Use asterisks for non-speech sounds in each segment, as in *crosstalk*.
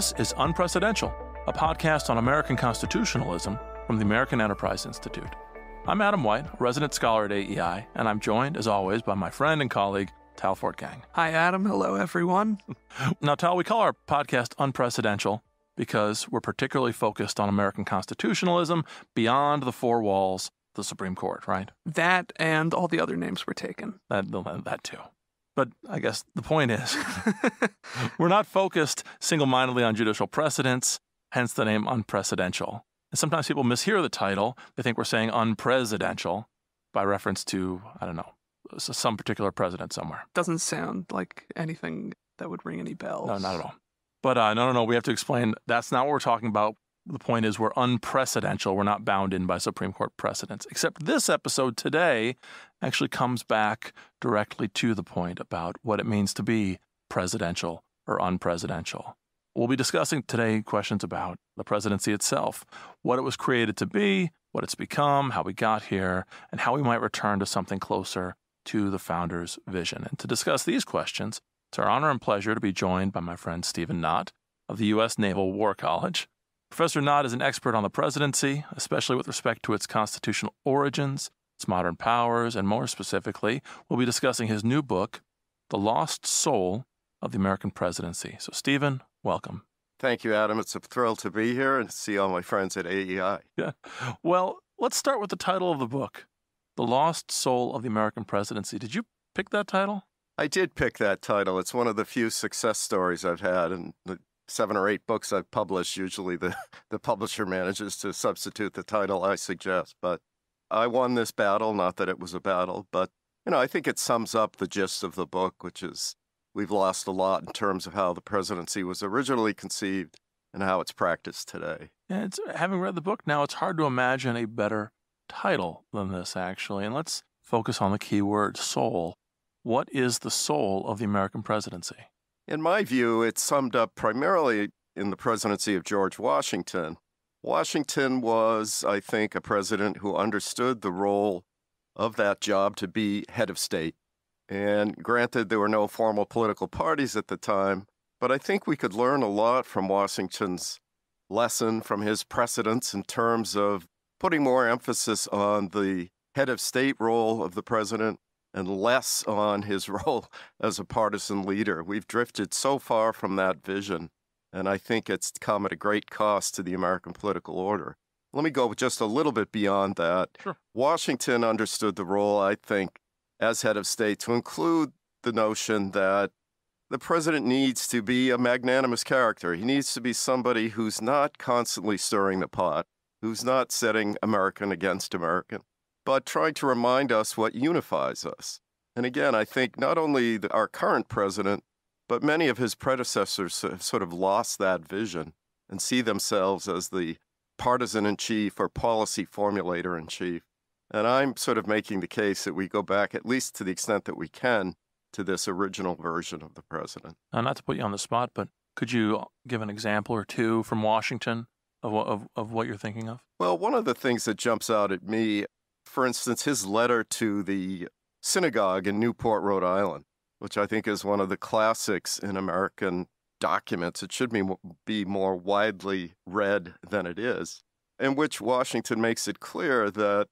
This is Unprecedented, a podcast on American constitutionalism from the American Enterprise Institute. I'm Adam White, resident scholar at AEI, and I'm joined, as always, by my friend and colleague, Tal Fortgang. Hi, Adam. Hello, everyone. *laughs* now, Tal, we call our podcast Unprecedented because we're particularly focused on American constitutionalism beyond the four walls the Supreme Court, right? That and all the other names were taken. That, that too. But I guess the point is, *laughs* we're not focused single mindedly on judicial precedents, hence the name unprecedented. And sometimes people mishear the title. They think we're saying unpresidential by reference to, I don't know, some particular president somewhere. Doesn't sound like anything that would ring any bells. No, not at all. But uh, no, no, no, we have to explain that's not what we're talking about. The point is, we're unprecedented. We're not bound in by Supreme Court precedents. Except this episode today actually comes back directly to the point about what it means to be presidential or unpresidential. We'll be discussing today questions about the presidency itself, what it was created to be, what it's become, how we got here, and how we might return to something closer to the founder's vision. And to discuss these questions, it's our honor and pleasure to be joined by my friend Stephen Knott of the U.S. Naval War College. Professor Knott is an expert on the presidency, especially with respect to its constitutional origins, its modern powers, and more specifically, we'll be discussing his new book, The Lost Soul of the American Presidency. So, Stephen, welcome. Thank you, Adam. It's a thrill to be here and see all my friends at AEI. Yeah. Well, let's start with the title of the book, The Lost Soul of the American Presidency. Did you pick that title? I did pick that title. It's one of the few success stories I've had, and the seven or eight books I've published, usually the, *laughs* the publisher manages to substitute the title I suggest. But I won this battle, not that it was a battle, but you know, I think it sums up the gist of the book, which is we've lost a lot in terms of how the presidency was originally conceived and how it's practiced today. Yeah, it's, having read the book now, it's hard to imagine a better title than this, actually. And let's focus on the key word soul. What is the soul of the American presidency? In my view, it's summed up primarily in the presidency of George Washington, Washington was, I think, a president who understood the role of that job to be head of state. And granted, there were no formal political parties at the time, but I think we could learn a lot from Washington's lesson, from his precedents in terms of putting more emphasis on the head of state role of the president and less on his *laughs* role as a partisan leader. We've drifted so far from that vision and I think it's come at a great cost to the American political order. Let me go just a little bit beyond that. Sure. Washington understood the role, I think, as head of state to include the notion that the president needs to be a magnanimous character. He needs to be somebody who's not constantly stirring the pot, who's not setting American against American, but trying to remind us what unifies us. And again, I think not only the, our current president, but many of his predecessors have sort of lost that vision and see themselves as the partisan in chief or policy formulator in chief. And I'm sort of making the case that we go back, at least to the extent that we can, to this original version of the president. Now, not to put you on the spot, but could you give an example or two from Washington of, of, of what you're thinking of? Well, one of the things that jumps out at me, for instance, his letter to the synagogue in Newport, Rhode Island, which I think is one of the classics in American documents. It should be, be more widely read than it is, in which Washington makes it clear that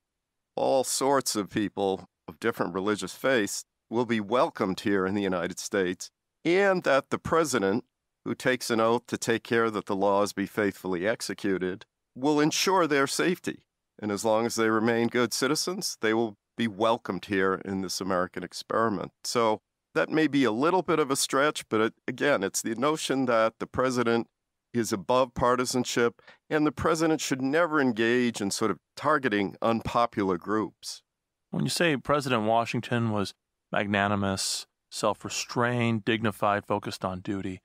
all sorts of people of different religious faiths will be welcomed here in the United States, and that the president, who takes an oath to take care that the laws be faithfully executed, will ensure their safety. And as long as they remain good citizens, they will be welcomed here in this American experiment. So that may be a little bit of a stretch, but it, uh, again, it's the notion that the president is above partisanship and the president should never engage in sort of targeting unpopular groups. When you say President Washington was magnanimous, self restrained, dignified, focused on duty,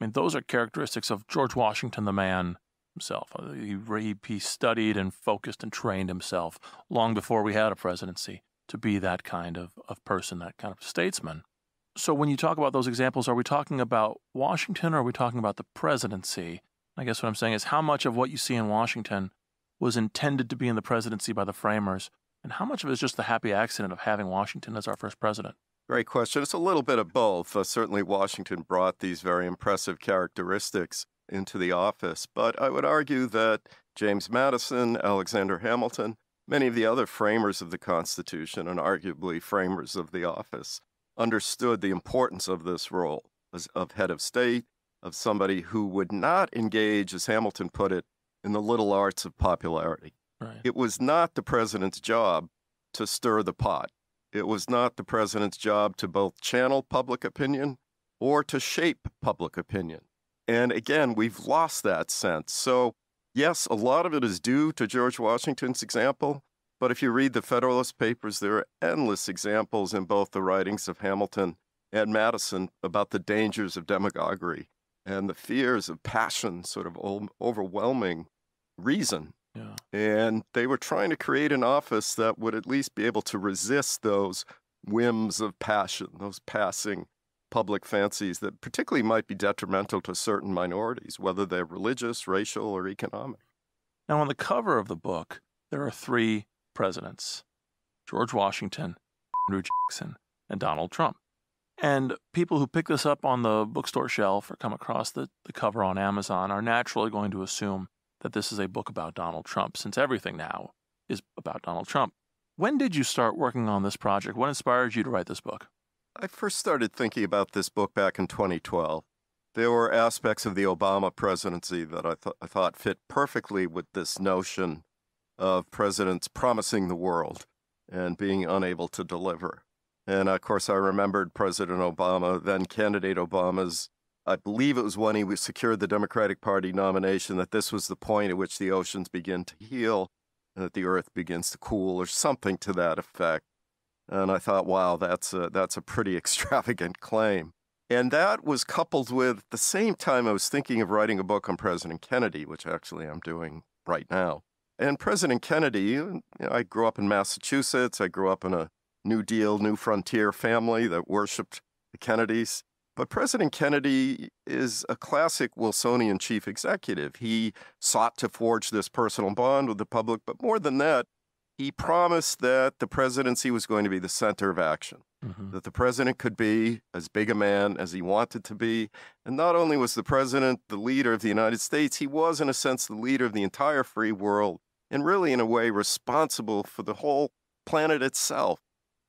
I mean, those are characteristics of George Washington, the man himself. Uh, he, he studied and focused and trained himself long before we had a presidency to be that kind of, of person, that kind of statesman. So, when you talk about those examples, are we talking about Washington or are we talking about the presidency? I guess what I'm saying is how much of what you see in Washington was intended to be in the presidency by the framers, and how much of it is just the happy accident of having Washington as our first president? Great question. It's a little bit of both. Uh, certainly, Washington brought these very impressive characteristics into the office, but I would argue that James Madison, Alexander Hamilton, many of the other framers of the Constitution, and arguably framers of the office, understood the importance of this role of head of state, of somebody who would not engage, as Hamilton put it, in the little arts of popularity. Right. It was not the president's job to stir the pot. It was not the president's job to both channel public opinion or to shape public opinion. And again, we've lost that sense. So, yes, a lot of it is due to George Washington's example, but if you read the Federalist Papers, there are endless examples in both the writings of Hamilton and Madison about the dangers of demagoguery and the fears of passion, sort of overwhelming reason. Yeah. And they were trying to create an office that would at least be able to resist those whims of passion, those passing public fancies that particularly might be detrimental to certain minorities, whether they're religious, racial, or economic. Now, on the cover of the book, there are three presidents George Washington, Andrew Jackson, and Donald Trump. And people who pick this up on the bookstore shelf or come across the, the cover on Amazon are naturally going to assume that this is a book about Donald Trump, since everything now is about Donald Trump. When did you start working on this project? What inspired you to write this book? I first started thinking about this book back in 2012. There were aspects of the Obama presidency that I, th- I thought fit perfectly with this notion of presidents promising the world and being unable to deliver. And of course, I remembered President Obama, then candidate Obama's, I believe it was when he secured the Democratic Party nomination, that this was the point at which the oceans begin to heal and that the earth begins to cool or something to that effect. And I thought, wow, that's a, that's a pretty *laughs* extravagant claim. And that was coupled with the same time I was thinking of writing a book on President Kennedy, which actually I'm doing right now. And President Kennedy, you know, I grew up in Massachusetts. I grew up in a New Deal, New Frontier family that worshiped the Kennedys. But President Kennedy is a classic Wilsonian chief executive. He sought to forge this personal bond with the public, but more than that, he promised that the presidency was going to be the center of action, mm-hmm. that the president could be as big a man as he wanted to be. And not only was the president the leader of the United States, he was, in a sense, the leader of the entire free world and really, in a way, responsible for the whole planet itself.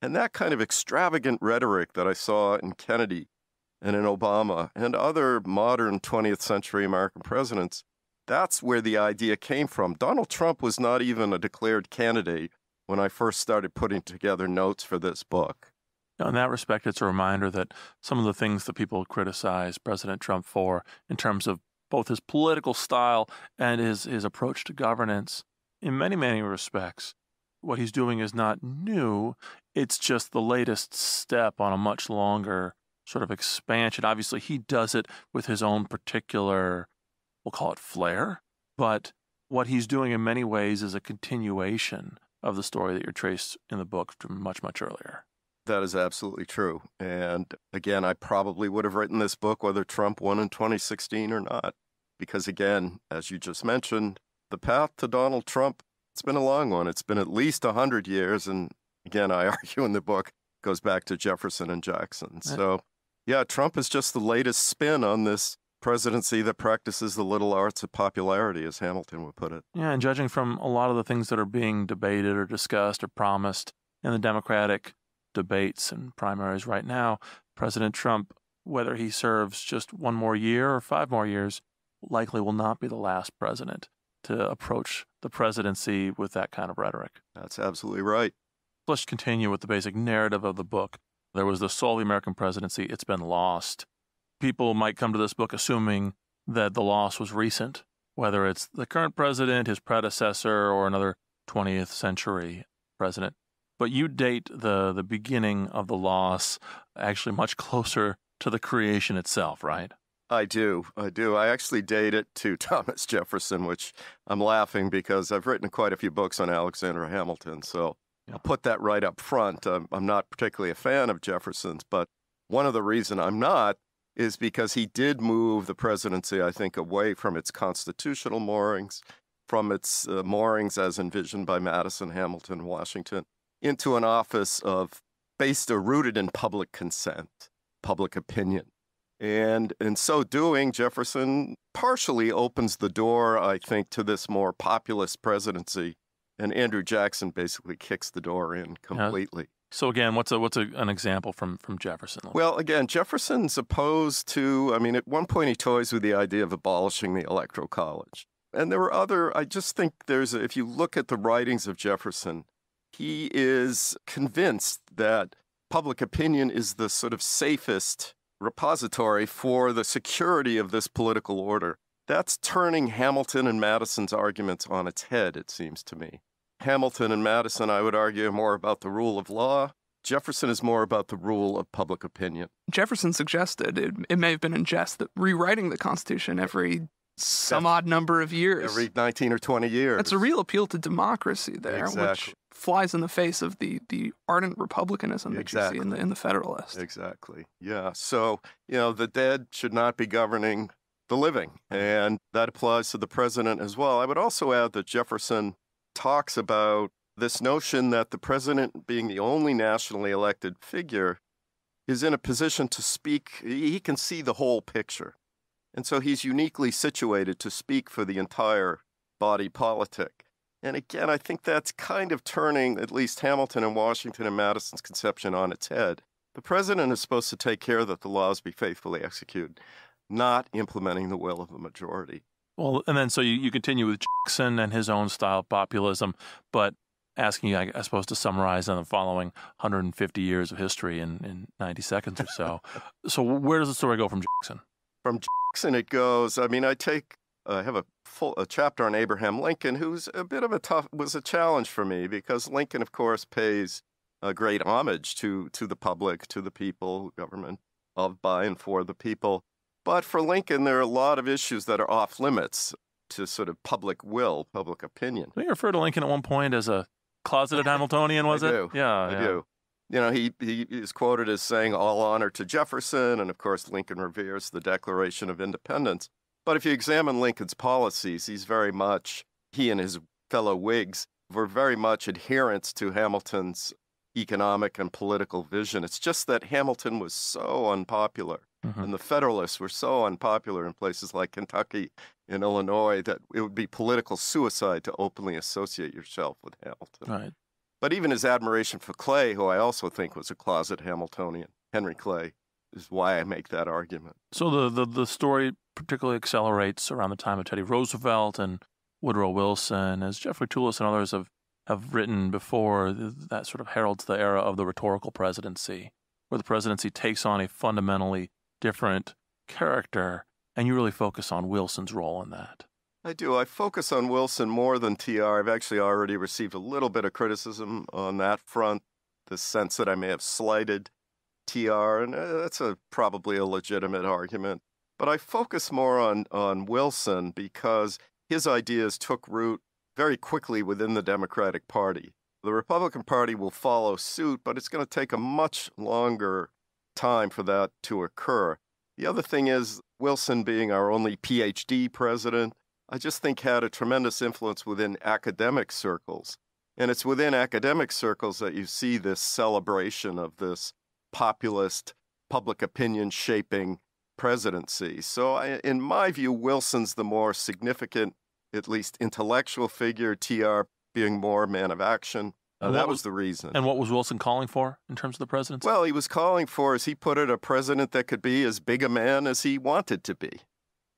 And that kind of extravagant rhetoric that I saw in Kennedy and in Obama and other modern 20th century American presidents, that's where the idea came from. Donald Trump was not even a declared candidate when I first started putting together notes for this book. In that respect, it's a reminder that some of the things that people criticize President Trump for, in terms of both his political style and his, his approach to governance, in many, many respects, what he's doing is not new. It's just the latest step on a much longer sort of expansion. Obviously, he does it with his own particular, we'll call it flair, but what he's doing in many ways is a continuation of the story that you're traced in the book from much, much earlier. That is absolutely true. And again, I probably would have written this book whether Trump won in 2016 or not. Because again, as you just mentioned, the path to Donald Trump, it's been a long one. It's been at least 100 years. And again, I *laughs* argue in the book, goes back to Jefferson and Jackson. Right. So, yeah, Trump is just the latest spin on this presidency that practices the little arts of popularity, as Hamilton would put it. Yeah, and judging from a lot of the things that are being debated or discussed or promised in the Democratic debates and primaries right now, President Trump, whether he serves just one more year or five more years, likely will not be the last president to approach the presidency with that kind of rhetoric. That's absolutely right. Let's continue with the basic narrative of the book. There was the soul of the American presidency, it's been lost. People might come to this book assuming that the loss was recent, whether it's the current president, his predecessor, or another 20th century president. But you date the, the beginning of the loss actually much closer to the creation itself, right? I do. I do. I actually date it to *laughs* Thomas Jefferson, which I'm laughing because I've written quite a few books on Alexander Hamilton. So yeah. I'll put that right up front. I'm, um, I'm not particularly a fan of Jefferson's, but one of the reason I'm not is because he did move the presidency, I think, away from its constitutional moorings, from its uh, moorings as envisioned by Madison, Hamilton, Washington, into an office of based or uh, rooted in public consent, public opinion and in so doing, Jefferson partially opens the door, I think, to this more populist presidency. And Andrew Jackson basically kicks the door in completely. Yeah. So again, what's a what's a, an example from from Jefferson? Well, again, Jefferson's opposed to. I mean, at one point he toys with the idea of abolishing the electoral college, and there were other. I just think there's a, if you look at the writings of Jefferson, he is convinced that public opinion is the sort of safest repository for the security of this political order. That's turning Hamilton and Madison's arguments on its head, it seems to me. Hamilton and Madison, I would argue, are more about the rule of law. Jefferson is more about the rule of public opinion. Jefferson suggested, it, it may have been in jest, that rewriting the Constitution every some odd number of years. Every 19 or 20 years. That's a real appeal to democracy there, exactly. which flies in the face of the, the ardent republicanism that exactly. you see in the, in the Federalist. Exactly. Yeah. So, you know, the dead should not be governing the living. And that applies to the president as well. I would also add that Jefferson talks about this notion that the president, being the only nationally elected figure, is in a position to speak, he can see the whole picture. And so he's uniquely situated to speak for the entire body politic. And again, I think that's kind of turning at least Hamilton and Washington and Madison's conception on its head. The president is supposed to take care that the laws be faithfully executed, not implementing the will of the majority. Well, and then so you, you continue with Jackson and his own style of populism, but asking you, I, I suppose, to summarize on the following 150 years of history in, in 90 seconds or so. *laughs* so where does the story go from Jackson? from Jackson it goes. I mean, I take I have a full a chapter on Abraham Lincoln, who's a bit of a tough was a challenge for me because Lincoln, of course, pays a great homage to to the public, to the people, government of by and for the people. But for Lincoln, there are a lot of issues that are off limits to sort of public will, public opinion. you refer to Lincoln at one point as a closeted *laughs* Hamiltonian? Was I it? Yeah, I yeah. do you know, he, he is quoted as saying, all honor to Jefferson, and of course, Lincoln reveres the Declaration of Independence. But if you examine Lincoln's policies, he's very much, he and his fellow Whigs were very much adherents to Hamilton's economic and political vision. It's just that Hamilton was so unpopular, mm -hmm. and the Federalists were so unpopular in places like Kentucky and Illinois that it would be political suicide to openly associate yourself with Hamilton. Right. But even his admiration for Clay, who I also think was a closet Hamiltonian, Henry Clay, is why I make that argument. So the, the, the story particularly accelerates around the time of Teddy Roosevelt and Woodrow Wilson, as Jeffrey Toulis and others have, have written before, that sort of heralds the era of the rhetorical presidency, where the presidency takes on a fundamentally different character, and you really focus on Wilson's role in that. I do. I focus on Wilson more than TR. I've actually already received a little bit of criticism on that front, the sense that I may have slighted TR, and uh, that's a, probably a legitimate argument. But I focus more on, on Wilson because his ideas took root very quickly within the Democratic Party. The Republican Party will follow suit, but it's going to take a much longer time for that to occur. The other thing is Wilson being our only PhD president I just think had a tremendous influence within academic circles. And it's within academic circles that you see this celebration of this populist, public opinion shaping presidency. So, I, in my view, Wilson's the more significant, at least intellectual figure, TR being more man of action. Uh, that was, was the reason. And what was Wilson calling for in terms of the presidency? Well, he was calling for, as he put it, a president that could be as big a man as he wanted to be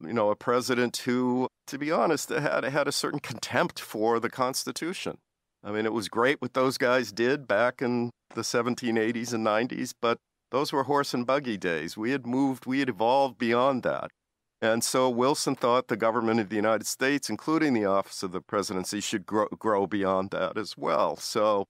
you know, a president who, to be honest, had, had a certain contempt for the Constitution. I mean, it was great what those guys did back in the 1780s and 90s, but those were horse and buggy days. We had moved, we had evolved beyond that. And so Wilson thought the government of the United States, including the office of the presidency, should grow, grow beyond that as well. So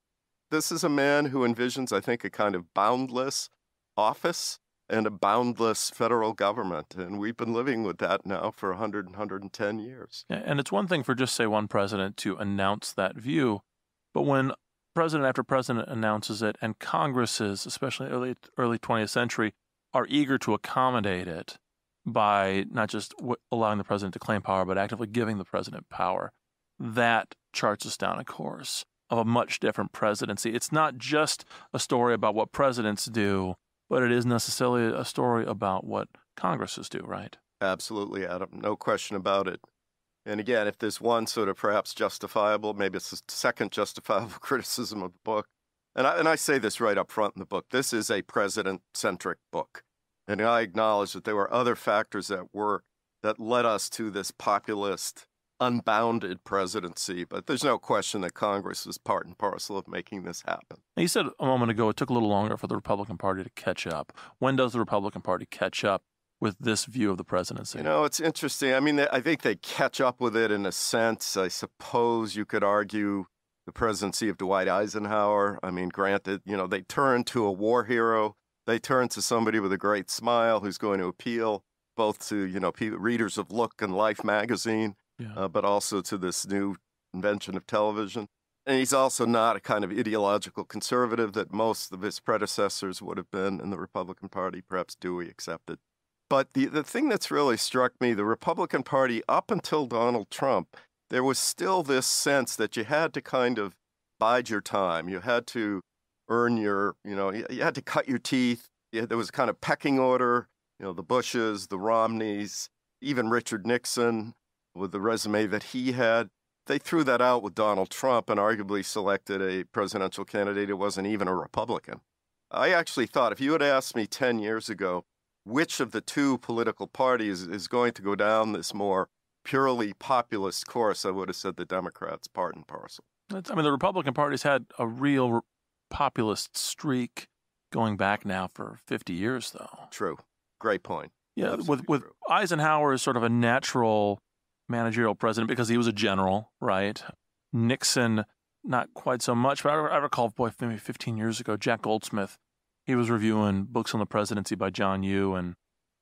this is a man who envisions, I think, a kind of boundless office and a boundless federal government. And we've been living with that now for 100 and 110 years. And it's one thing for just, say, one president to announce that view. But when president after president announces it, and Congresses, especially early, early 20th century, are eager to accommodate it by not just allowing the president to claim power, but actively giving the president power, that charts us down a course of a much different presidency. It's not just a story about what presidents do but it is necessarily a story about what Congresses do, right? Absolutely, Adam. No question about it. And again, if there's one sort of perhaps justifiable, maybe it's the second justifiable *laughs* criticism of the book, and I, and I say this right up front in the book this is a president centric book. And I acknowledge that there were other factors at work that led us to this populist unbounded presidency, but there's no question that Congress was part and parcel of making this happen. You said a moment ago it took a little longer for the Republican Party to catch up. When does the Republican Party catch up with this view of the presidency? You know, it's interesting. I mean, I think they catch up with it in a sense. I suppose you could argue the presidency of Dwight Eisenhower. I mean, granted, you know, they turn to a war hero, they turn to somebody with a great smile who's going to appeal both to, you know, readers of Look and Life magazine yeah. uh, but also to this new invention of television. And he's also not a kind of ideological conservative that most of his predecessors would have been in the Republican Party, perhaps Dewey excepted. But the, the thing that's really struck me the Republican Party, up until Donald Trump, there was still this sense that you had to kind of bide your time. You had to earn your, you know, you, you had to cut your teeth. You, there was a kind of pecking order, you know, the Bushes, the Romneys, even Richard Nixon with the resume that he had. They threw that out with Donald Trump and arguably selected a presidential candidate who wasn't even a Republican. I actually thought if you had asked me 10 years ago which of the two political parties is going to go down this more purely populist course, I would have said the Democrats, part and parcel. That's, I mean, the Republican Party's had a real populist streak going back now for 50 years, though. True. Great point. Yeah, Absolutely with, with Eisenhower is sort of a natural managerial president because he was a general, right? Nixon, not quite so much, but I, recall, boy, maybe 15 years ago, Jack Goldsmith, he was reviewing books on the presidency by John Yoo and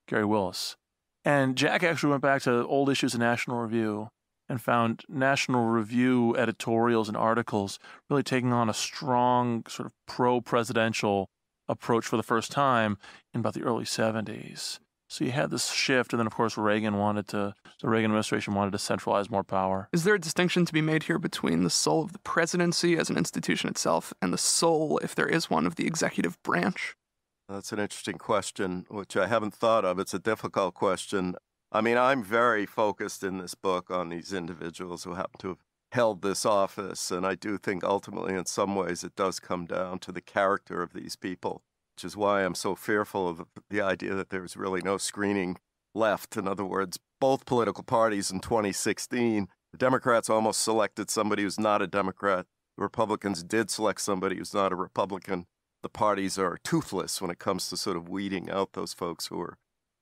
Gary Willis. And Jack actually went back to old issues of National Review and found National Review editorials and articles really taking on a strong sort of pro presidential approach for the first time in about the early 70s. So you had this shift, and then of course Reagan wanted to. The Reagan administration wanted to centralize more power. Is there a distinction to be made here between the soul of the presidency as an institution itself and the soul, if there is one, of the executive branch? That's an interesting question, which I haven't thought of. It's a difficult question. I mean, I'm very focused in this book on these individuals who happen to have held this office, and I do think ultimately, in some ways, it does come down to the character of these people which is why I'm so fearful of the idea that there's really no screening left. In other words, both political parties in 2016, the Democrats almost selected somebody who's not a Democrat. The Republicans did select somebody who's not a Republican. The parties are toothless when it comes to sort of weeding out those folks who are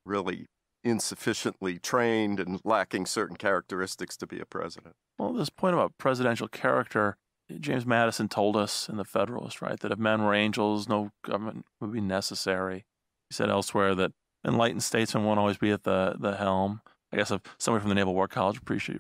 really insufficiently trained and lacking certain characteristics to be a president. Well, this point about presidential character James Madison told us in The Federalist, right, that if men were angels, no government would be necessary. He said elsewhere that enlightened statesmen won't always be at the, the helm. I guess if somebody from the Naval War College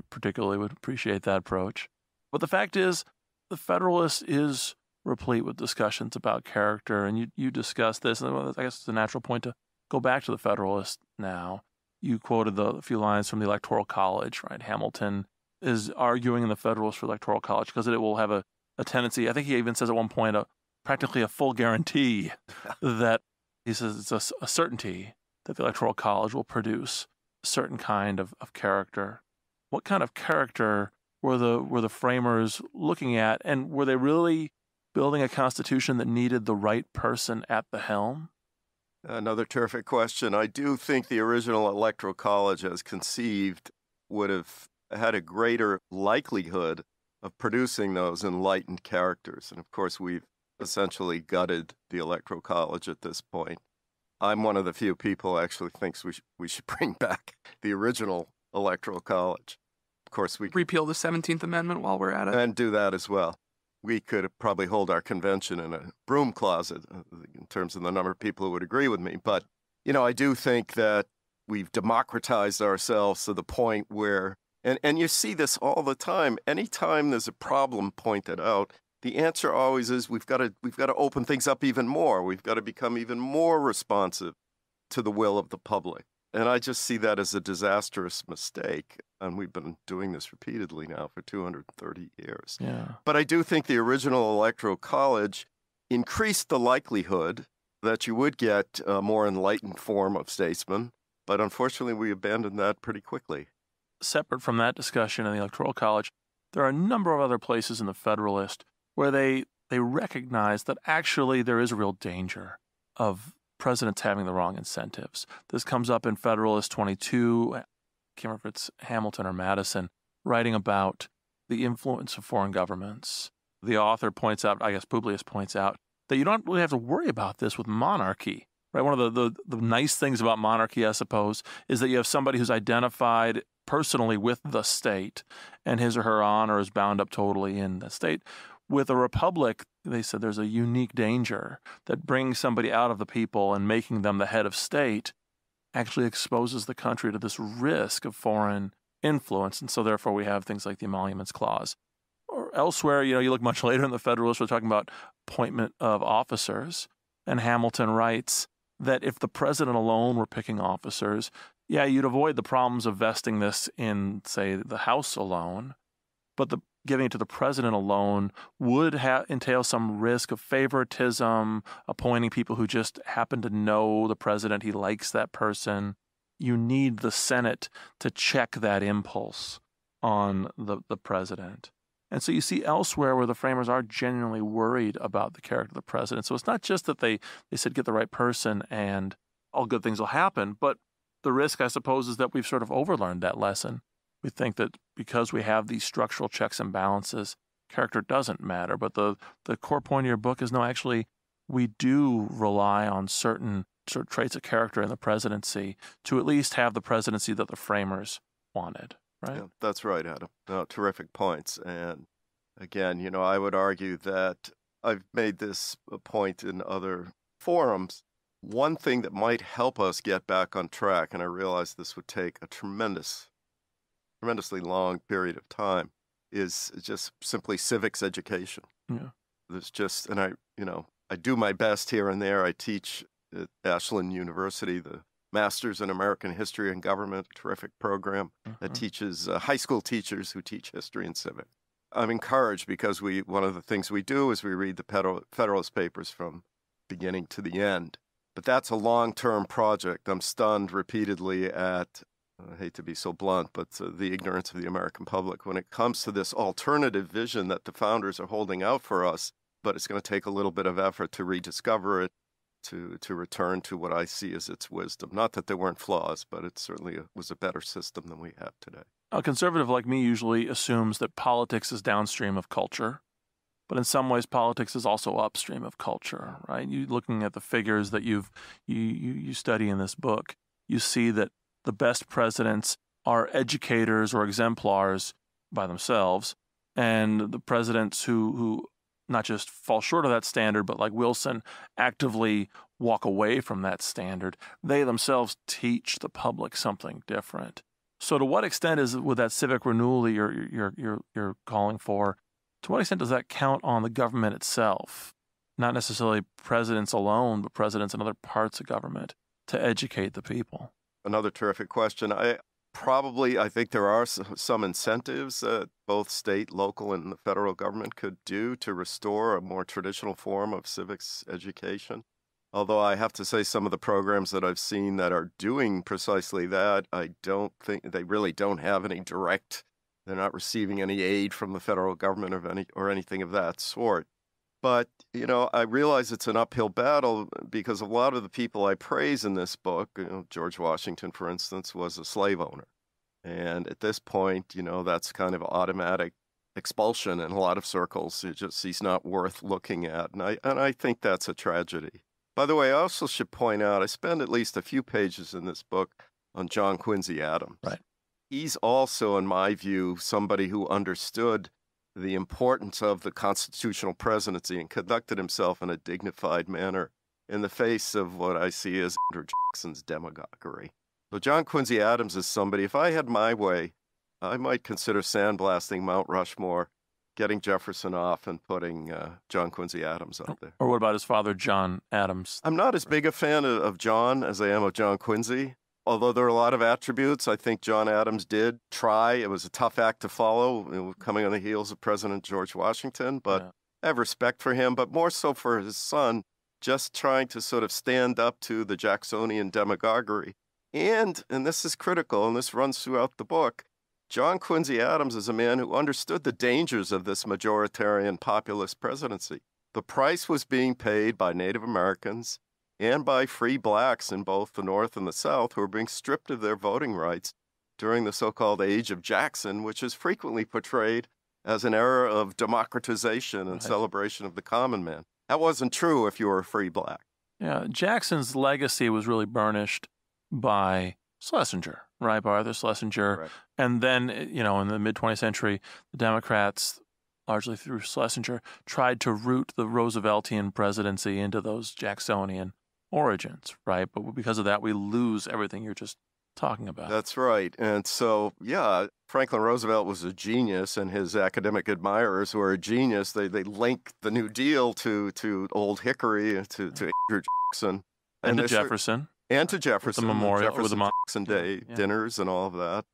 particularly would appreciate that approach. But the fact is, The Federalist is replete with discussions about character, and you, you discussed this, and I guess it's a natural point to go back to The Federalist now. You quoted the few lines from the Electoral College, right? Hamilton is arguing in the Federalist for Electoral College because it will have a, a tendency. I think he even says at one point a uh, practically a full guarantee *laughs* that he says it's a, a, certainty that the Electoral College will produce a certain kind of, of character. What kind of character were the were the framers looking at, and were they really building a constitution that needed the right person at the helm? Another terrific question. I do think the original Electoral College, as conceived, would have had a greater likelihood of producing those enlightened characters. And of course, we've essentially gutted the Electoral College at this point. I'm one of the few people actually thinks we, sh we should *laughs* bring back the original Electoral College. Of course, we repeal the 17th Amendment while we're at it. And do that as well. We could probably hold our convention in a broom closet uh, in terms of the number of people who would agree with me. But, you know, I do think that we've democratized ourselves to the point where and, and you see this all the time. Anytime there's a problem pointed out, the answer always is we've got to, we've got to open things up even more. We've got to become even more responsive to the will of the public. And I just see that as a disastrous mistake. And we've been doing this repeatedly now for 230 years. Yeah. But I do think the original Electoral College increased the likelihood that you would get a more enlightened form of statesman. But unfortunately, we abandoned that pretty quickly separate from that discussion in the Electoral College, there are a number of other places in the Federalist where they, they recognize that actually there is a real danger of presidents having the wrong incentives. This comes up in Federalist 22. I can't remember if it's Hamilton or Madison writing about the influence of foreign governments. The author points out, I guess Publius points out, that you don't really have to worry about this with monarchy. Right? One of the, the, the nice things about monarchy, I suppose, is that you have somebody who's identified personally with the state, and his or her honor is bound up totally in the state. With a republic, they said there's a unique danger that bringing somebody out of the people and making them the head of state actually exposes the country to this risk of foreign influence. And so, therefore, we have things like the Emoluments Clause. Or elsewhere, you know, you look much *laughs* later in the Federalist, we're talking about appointment of officers. And Hamilton writes that if the president alone were picking officers, yeah, you'd avoid the problems of vesting this in, say, the House alone, but the giving it to the president alone would ha- entail some risk of favoritism, appointing people who just happen to know the president, he likes that person. You need the Senate to check that impulse on the, the president. And so you see elsewhere where the framers are genuinely worried about the character of the president. So it's not just that they, they said get the right person and all good things will happen, but the risk, I suppose, is that we've sort of overlearned that lesson. We think that because we have these structural checks and balances, character doesn't matter. But the, the core point of your book is no, actually, we do rely on certain traits of character in the presidency to at least have the presidency that the framers wanted, right? Yeah, that's right, Adam. No, terrific points. And again, you know, I would argue that I've made this point in other forums one thing that might help us get back on track, and I realize this would take a tremendous, tremendously long period of time, is just simply civics education. Yeah. There's just, and I, you know, I do my best here and there. I teach at Ashland University, the Masters in American History and Government, terrific program uh -huh. that mm-hmm. teaches uh, high school teachers who teach history and civics. I'm encouraged because we one of the things we do is we read the Federalist Papers from beginning to the end, but that's a long term project. I'm stunned repeatedly at, I hate to be so blunt, but uh, the ignorance of the American public when it comes to this alternative vision that the founders are holding out for us. But it's going to take a little bit of effort to rediscover it, to, to return to what I see as its wisdom. Not that there weren't flaws, but it certainly uh, was a better system than we have today. A conservative like me usually assumes that politics is downstream of culture but in some ways politics is also upstream of culture right you looking at the figures that you've you you, you study in this book you see that the best presidents are educators or exemplars by themselves and the presidents who who not just fall short of that standard but like Wilson actively walk away from that standard they themselves teach the public something different so to what extent is with that civic renewal that you're you're you're, you're calling for to what extent does that count on the government itself? Not necessarily presidents alone, but presidents and other parts of government to educate the people? Another terrific question. I probably I think there are some incentives that both state, local, and the federal government could do to restore a more traditional form of civics education. Although I have to say, some of the programs that I've seen that are doing precisely that, I don't think they really don't have any direct they're not receiving any aid from the federal government or any or anything of that sort. But you know, I realize it's an uphill battle because a lot of the people I praise in this book, you know, George Washington, for instance, was a slave owner, and at this point, you know, that's kind of automatic expulsion in a lot of circles. It just he's not worth looking at, and I and I think that's a tragedy. By the way, I also should point out I spend at least a few pages in this book on John Quincy Adams. Right. He's also, in my view, somebody who understood the importance of the constitutional presidency and conducted himself in a dignified manner in the face of what I see as Andrew Jackson's demagoguery. So John Quincy Adams is somebody, if I had my way, I might consider sandblasting Mount Rushmore, getting Jefferson off and putting uh, John Quincy Adams up there. Or what about his father, John Adams? I'm not as big a fan of John as I am of John Quincy although there are a lot of attributes, I think John Adams did try. It was a tough act to follow, coming on the heels of President George Washington. But yeah. I have respect for him, but more so for his son, just trying to sort of stand up to the Jacksonian demagoguery. And, and this is critical, and this runs throughout the book, John Quincy Adams is a man who understood the dangers of this majoritarian populist presidency. The price was being paid by Native Americans and by free blacks in both the North and the South who are being stripped of their voting rights during the so called Age of Jackson, which is frequently portrayed as an era of democratization and right. celebration of the common man. That wasn't true if you were a free black. Yeah, Jackson's legacy was really burnished by Schlesinger, right? By Arthur Schlesinger. Right. And then, eh, you know, in the mid 20th century, the Democrats, largely through Schlesinger, tried to root the Rooseveltian presidency into those Jacksonian origins, right? But because of that, we lose everything you're just talking about. That's right. And so, yeah, Franklin Roosevelt was a genius, and his academic admirers were a genius. They they linked the New Deal to to Old Hickory, to to mm-hmm. Andrew Jackson, and, and to Jefferson, and to Jefferson, the memorial, Jefferson the Jackson Day yeah. dinners, and all of that.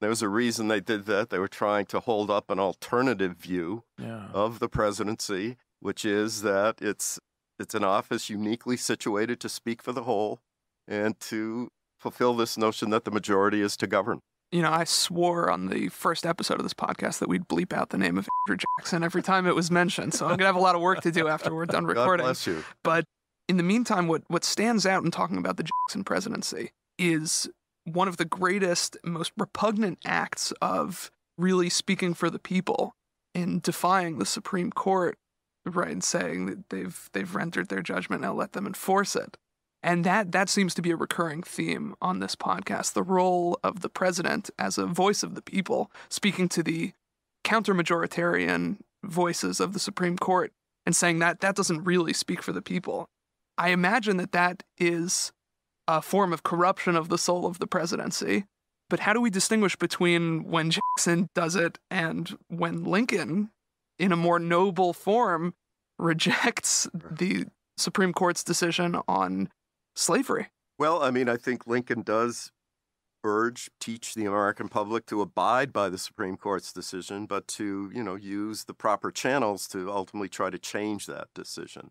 There was a reason they did that. They were trying to hold up an alternative view yeah. of the presidency, which is that it's it's an office uniquely situated to speak for the whole and to fulfill this notion that the majority is to govern. You know, I swore on the first episode of this podcast that we'd bleep out the name of Andrew Jackson every time it was mentioned. So I'm going to have a lot of work to do after we're done *laughs* recording. God bless you. But in the meantime, what, what stands out in talking about the Jackson presidency is one of the greatest, most repugnant acts of really speaking for the people and defying the Supreme Court right and saying that they've they've rendered their judgment now let them enforce it and that that seems to be a recurring theme on this podcast the role of the president as a voice of the people speaking to the counter-majoritarian voices of the supreme court and saying that that doesn't really speak for the people i imagine that that is a form of corruption of the soul of the presidency but how do we distinguish between when jackson does it and when lincoln in a more noble form, rejects the Supreme Court's decision on slavery. Well, I mean, I think Lincoln does urge, teach the American public to abide by the Supreme Court's decision, but to, you know, use the proper channels to ultimately try to change that decision.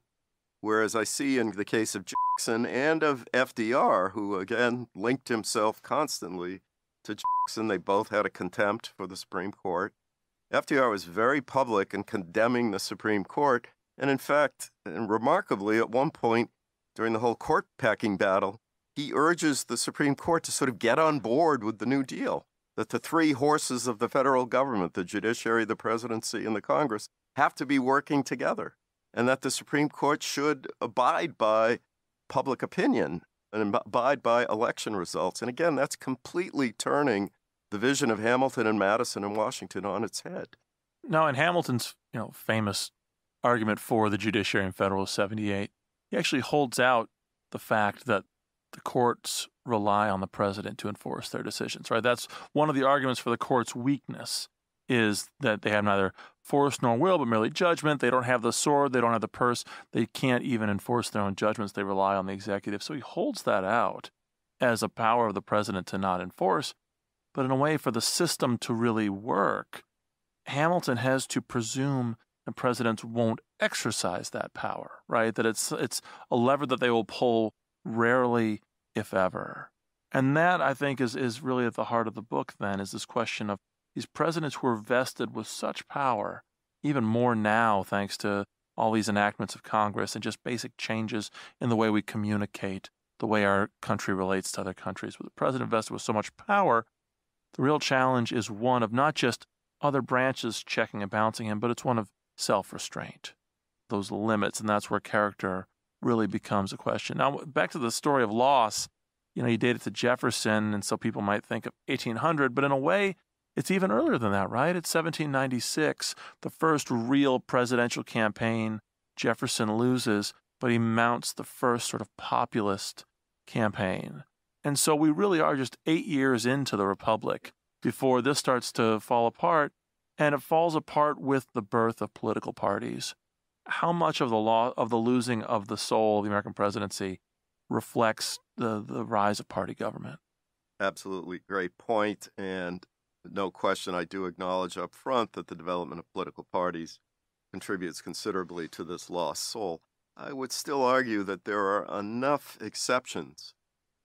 Whereas I see in the case of Jackson and of FDR, who again linked himself constantly to Jackson, they both had a contempt for the Supreme Court. FDR was very public in condemning the Supreme Court, and in fact, and remarkably, at one point during the whole court packing battle, he urges the Supreme Court to sort of get on board with the New Deal, that the three horses of the federal government, the judiciary, the presidency, and the Congress, have to be working together, and that the Supreme Court should abide by public opinion and abide by election results. And again, that's completely turning the vision of Hamilton and Madison and Washington on its head. Now, in Hamilton's you know famous argument for the judiciary in Federalist 78, he actually holds out the fact that the courts rely on the president to enforce their decisions, right? That's one of the arguments for the court's weakness is that they have neither force nor will, but merely judgment. They don't have the sword, they don't have the purse, they can't even enforce their own judgments. They rely on the executive. So he holds that out as a power of the president to not enforce. But in a way, for the system to really work, Hamilton has to presume the presidents won't exercise that power, right? That it's it's a lever that they will pull rarely, if ever. And that I think is is really at the heart of the book then is this question of these presidents who are vested with such power, even more now thanks to all these enactments of Congress and just basic changes in the way we communicate, the way our country relates to other countries. With the president vested with so much power, the real challenge is one of not just other branches checking and bouncing him, but it's one of self restraint, those limits, and that's where character really becomes a question. Now, back to the story of loss, you know, you date it to Jefferson, and so people might think of 1800, but in a way, it's even earlier than that, right? It's 1796, the first real presidential campaign. Jefferson loses, but he mounts the first sort of populist campaign. And so we really are just eight years into the Republic before this starts to fall apart. And it falls apart with the birth of political parties. How much of the law of the losing of the soul of the American presidency reflects the, the rise of party government? Absolutely great point. And no question, I do acknowledge up front that the development of political parties contributes considerably to this lost soul. I would still argue that there are enough exceptions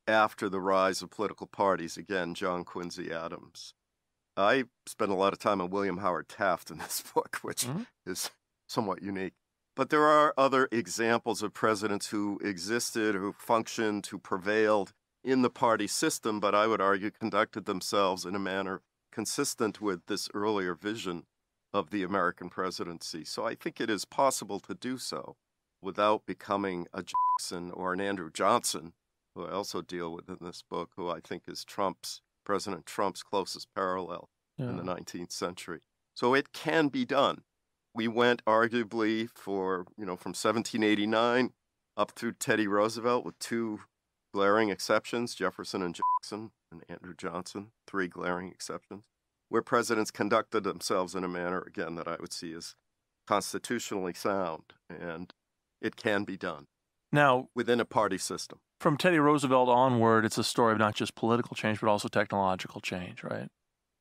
after the rise of political parties. Again, John Quincy Adams. I spent a lot of time on William Howard Taft in this *laughs* book, which mm -hmm. is somewhat unique. But there are other examples of presidents who existed, who functioned, who prevailed in the party system, but I would argue conducted themselves in a manner consistent with this earlier vision of the American presidency. So I think it is possible to do so without becoming a Jackson or an Andrew Johnson who I also deal with in this book, who I think is Trump's, President Trump's closest parallel yeah. in the 19th century. So it can be done. We went arguably for, you know, from 1789 up through Teddy Roosevelt with two glaring exceptions Jefferson and Jackson and Andrew Johnson, three glaring exceptions, where presidents conducted themselves in a manner, again, that I would see as constitutionally sound. And it can be done. Now, within a party system. From Teddy Roosevelt onward, it's a story of not just political change, but also technological change, right?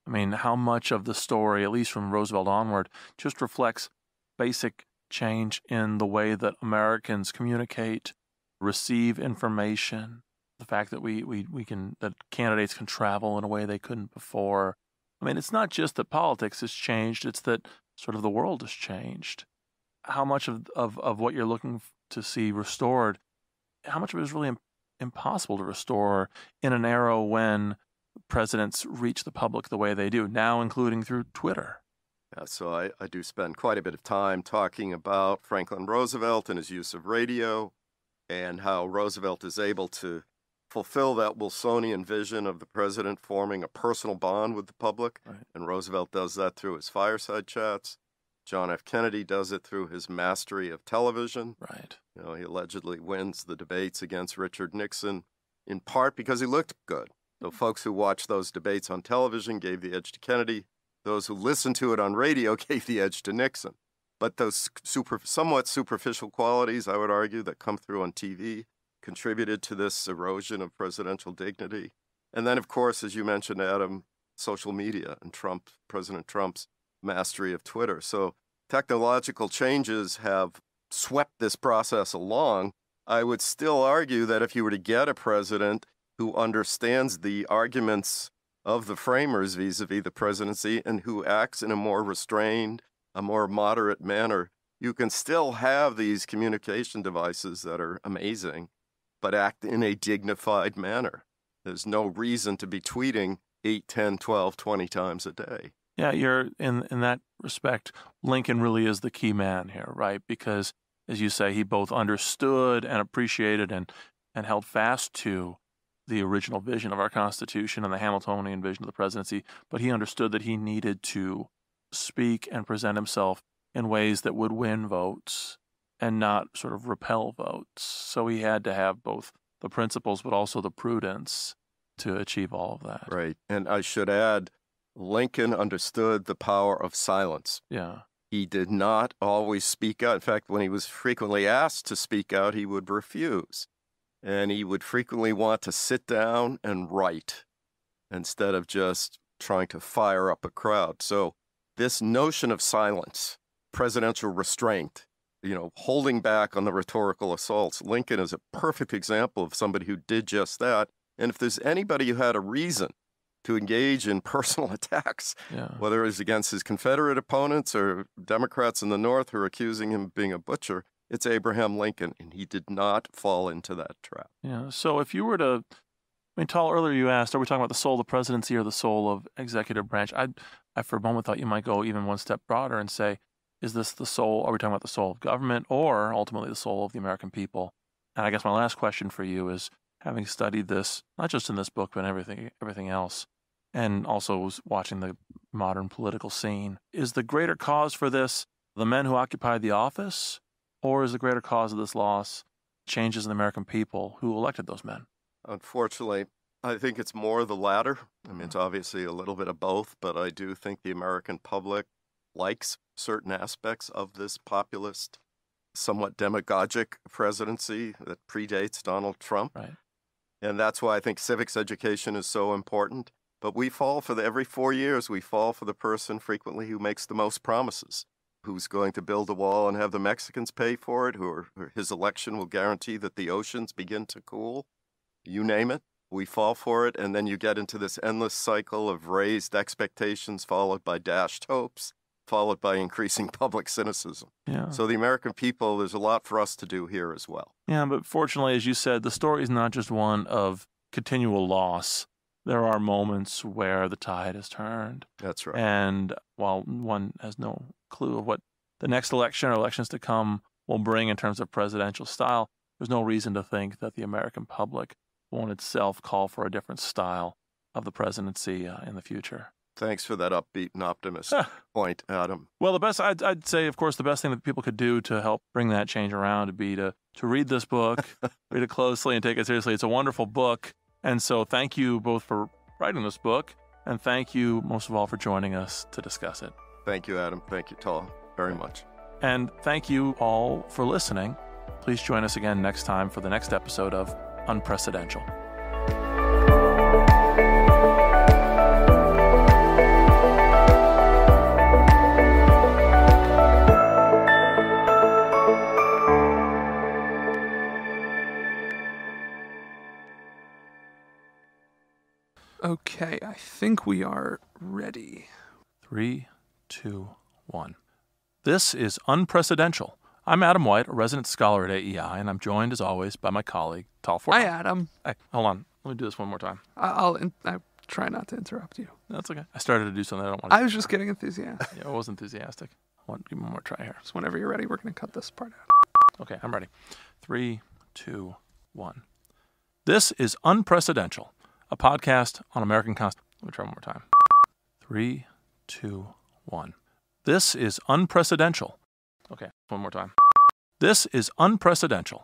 I mean, how much of the story, at least from Roosevelt onward, just reflects basic change in the way that Americans communicate, receive information, the fact that we, we, we can, that candidates can travel in a way they couldn't before. I mean, it's not just that politics has changed, it's that sort of the world has changed. How much of, of, of what you're looking to see restored. How much of it is really impossible to restore in an era when presidents reach the public the way they do, now including through Twitter? Yeah, so I, I do spend quite a bit of time talking about Franklin Roosevelt and his use of radio and how Roosevelt is able to fulfill that Wilsonian vision of the president forming a personal bond with the public. Right. And Roosevelt does that through his fireside chats. John F. Kennedy does it through his mastery of television. Right. You know, he allegedly wins the debates against Richard Nixon in part because he looked good. The mm-hmm. folks who watched those debates on television gave the edge to Kennedy. Those who listened to it on radio *laughs* gave the edge to Nixon. But those super, somewhat superficial qualities, I would argue, that come through on TV contributed to this erosion of presidential dignity. And then, of course, as you mentioned, Adam, social media and Trump, President Trump's mastery of Twitter. So technological changes have swept this process along. I would still argue that if you were to get a president who understands the arguments of the framers vis a vis the presidency and who acts in a more restrained, a more moderate manner, you can still have these communication devices that are amazing, but act in a dignified manner. There's no reason to be tweeting 8, 10, 12, 20 times a day. Yeah, you're in in that respect. Lincoln really is the key man here, right? Because as you say, he both understood and appreciated and and held fast to the original vision of our Constitution and the Hamiltonian vision of the presidency, but he understood that he needed to speak and present himself in ways that would win votes and not sort of repel votes. So he had to have both the principles but also the prudence to achieve all of that. Right. And I should add Lincoln understood the power of silence. Yeah. He did not always speak out. In fact, when he was frequently asked to speak out, he would refuse. And he would frequently want to sit down and write instead of just trying to fire up a crowd. So, this notion of silence, presidential restraint, you know, holding back on the rhetorical assaults, Lincoln is a perfect example of somebody who did just that. And if there's anybody who had a reason to engage in *laughs* personal attacks, yeah. whether it was against his Confederate opponents or Democrats in the North who are accusing him of being a butcher. It's Abraham Lincoln, and he did not fall into that trap. Yeah. So if you were to, I mean, tall earlier you asked, are we talking about the soul of the presidency or the soul of executive branch? I, I for a moment thought you might go even one step broader and say, is this the soul? Are we talking about the soul of government or ultimately the soul of the American people? And I guess my last question for you is having studied this, not just in this book, but everything everything else, and also watching the modern political scene. Is the greater cause for this the men who occupied the office, or is the greater cause of this loss changes in the American people who elected those men? Unfortunately, I think it's more the latter. I mean, it's obviously a little bit of both, but I do think the American public likes certain aspects of this populist, somewhat demagogic presidency that predates Donald Trump. Right. And that's why I think civics education is so important. But we fall for the, every four years, we fall for the person frequently who makes the most promises, who's going to build a wall and have the Mexicans pay for it, who are, his election will guarantee that the oceans begin to cool. You name it, we fall for it. And then you get into this endless cycle of raised expectations, followed by dashed hopes, followed by increasing *laughs* public cynicism. Yeah. So the American people, there's a lot for us to do here as well. Yeah, but fortunately, as you said, the story is not just one of continual loss there are moments where the tide has turned. That's right. And while one has no clue of what the next election or elections to come will bring in terms of presidential style, there's no reason to think that the American public won't itself call for a different style of the presidency uh, in the future. Thanks for that upbeat and optimist point, Adam. Well, the best I'd, I'd, say, of course, the best thing that people could do to help bring that change around would be to to read this book, *laughs* read it closely, and take it seriously. It's a wonderful book. And so, thank you both for writing this book, and thank you most of all for joining us to discuss it. Thank you, Adam. Thank you, Tal, very much. And thank you all for listening. Please join us again next time for the next episode of Unprecedented. Okay, I think we are ready. Three, two, one. This is Unprecedented. I'm Adam White, a resident scholar at AEI, and I'm joined, as always, by my colleague, Tal Ford. Hi, Adam. Hey, hold on. Let me do this one more time. I'll, in- I try not to interrupt you. That's okay. I started to do something I don't want to I was just getting enthusiastic. Yeah, I was enthusiastic. I want to give me one more try here. So whenever you're ready, we're going to cut this part out. Okay, I'm ready. Three, two, one. This is Unprecedented, a podcast on American Constitution. Let me try one more time. Three, two, one. This is unprecedented. Okay, one more time. This is unprecedented.